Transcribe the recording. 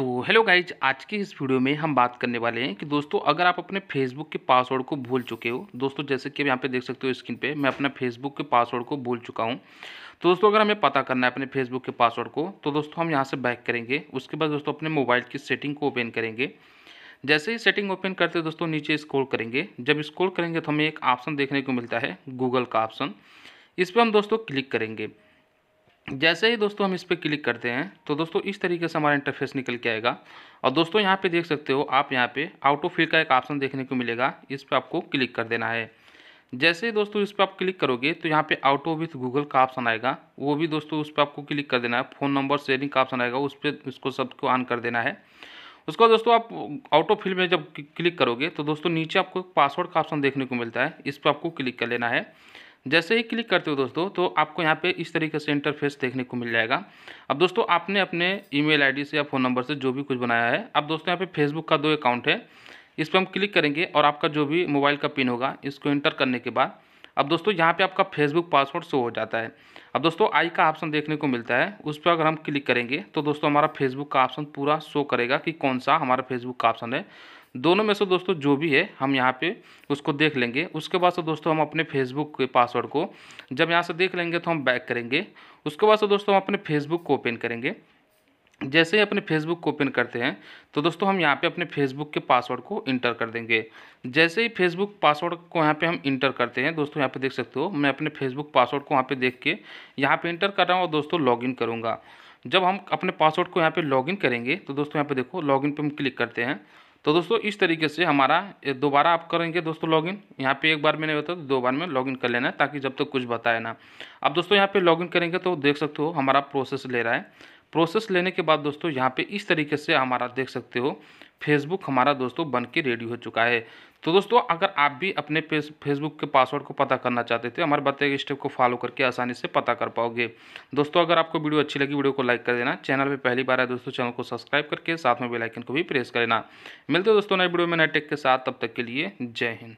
तो hello guys आज की इस वीडियो में हम बात करने वाले हैं कि दोस्तों अगर आप अपने फेसबुक के पासवर्ड को भूल चुके हो दोस्तों जैसे कि आप यहाँ पे देख सकते हो स्क्रीन पे मैं अपना फेसबुक के पासवर्ड को भूल चुका हूँ तो दोस्तों अगर हमें पता करना है अपने फेसबुक के पासवर्ड को तो दोस्तों हम यहाँ से बैक करेंगे उसके बाद दोस्तों अपने मोबाइल की सेटिंग को ओपन करेंगे जैसे ही सेटिंग ओपन करते हैं दोस्तों नीचे स्क्रॉल करेंगे जब स्क्रॉल करेंगे तो हमें एक ऑप्शन देखने को मिलता है गूगल का ऑप्शन इस पर हम दोस्तों क्लिक करेंगे जैसे ही दोस्तों हम इस पर क्लिक करते हैं तो दोस्तों इस तरीके से हमारा इंटरफेस निकल के आएगा और दोस्तों यहाँ पे देख सकते हो आप यहाँ पे आउटो फिल का एक ऑप्शन देखने को मिलेगा इस पर आपको क्लिक कर देना है जैसे ही दोस्तों इस पर आप क्लिक करोगे तो यहाँ पे ऑफ विथ गूगल का ऑप्शन आएगा वो भी दोस्तों उस पर आपको क्लिक कर देना है फ़ोन नंबर शेयरिंग का ऑप्शन आएगा उस पर उसको सबको ऑन कर देना है उसके बाद दोस्तों आप ऑटो फिल में जब क्लिक करोगे तो दोस्तों नीचे आपको पासवर्ड का ऑप्शन देखने को मिलता है इस पर आपको क्लिक कर लेना है जैसे ही क्लिक करते हो दोस्तों तो आपको यहाँ पे इस तरीके से इंटरफेस देखने को मिल जाएगा अब दोस्तों आपने अपने ईमेल आईडी से या फ़ोन नंबर से जो भी कुछ बनाया है अब दोस्तों यहाँ पे फेसबुक का दो अकाउंट है इस पर हम क्लिक करेंगे और आपका जो भी मोबाइल का पिन होगा इसको इंटर करने के बाद अब दोस्तों यहाँ पर आपका फेसबुक पासवर्ड शो हो जाता है अब दोस्तों आई का ऑप्शन देखने को मिलता है उस पर अगर हम क्लिक करेंगे तो दोस्तों हमारा फेसबुक का ऑप्शन पूरा शो करेगा कि कौन सा हमारा फेसबुक का ऑप्शन है दोनों में से दोस्तों जो भी है हम यहाँ पे उसको देख लेंगे उसके बाद से दोस्तों हम अपने फेसबुक के पासवर्ड को जब यहाँ से देख लेंगे तो हम बैक करेंगे उसके बाद से दोस्तों हम अपने फेसबुक को ओपन करेंगे जैसे ही अपने फेसबुक को ओपन करते हैं तो दोस्तों हम यहाँ पे अपने फेसबुक के पासवर्ड को इंटर कर देंगे जैसे ही फेसबुक पासवर्ड को यहाँ पे हम इंटर करते हैं दोस्तों यहाँ पे देख सकते हो मैं अपने फेसबुक पासवर्ड को वहाँ पे देख के यहाँ पे इंटर कर रहा हूँ और दोस्तों लॉगिन करूँगा जब हम अपने पासवर्ड को यहाँ लॉग इन करेंगे तो दोस्तों यहाँ पर देखो इन पे हम क्लिक करते हैं तो दोस्तों इस तरीके से हमारा दोबारा आप करेंगे दोस्तों लॉगिन यहाँ पे एक बार मैंने बताया तो दो बार में लॉगिन कर लेना है ताकि जब तक तो कुछ बताए ना अब दोस्तों यहाँ पे लॉगिन करेंगे तो देख सकते हो हमारा प्रोसेस ले रहा है प्रोसेस लेने के बाद दोस्तों यहाँ पे इस तरीके से हमारा देख सकते हो फेसबुक हमारा दोस्तों बन के रेडी हो चुका है तो दोस्तों अगर आप भी अपने फेसबुक के पासवर्ड को पता करना चाहते थे हमारे बताए गए स्टेप को फॉलो करके आसानी से पता कर पाओगे दोस्तों अगर आपको वीडियो अच्छी लगी वीडियो को लाइक कर देना चैनल पे पहली बार है दोस्तों चैनल को सब्सक्राइब करके साथ में बेलाइकन को भी प्रेस कर लेना मिलते हो दोस्तों नए वीडियो में नए टेक के साथ तब तक के लिए जय हिंद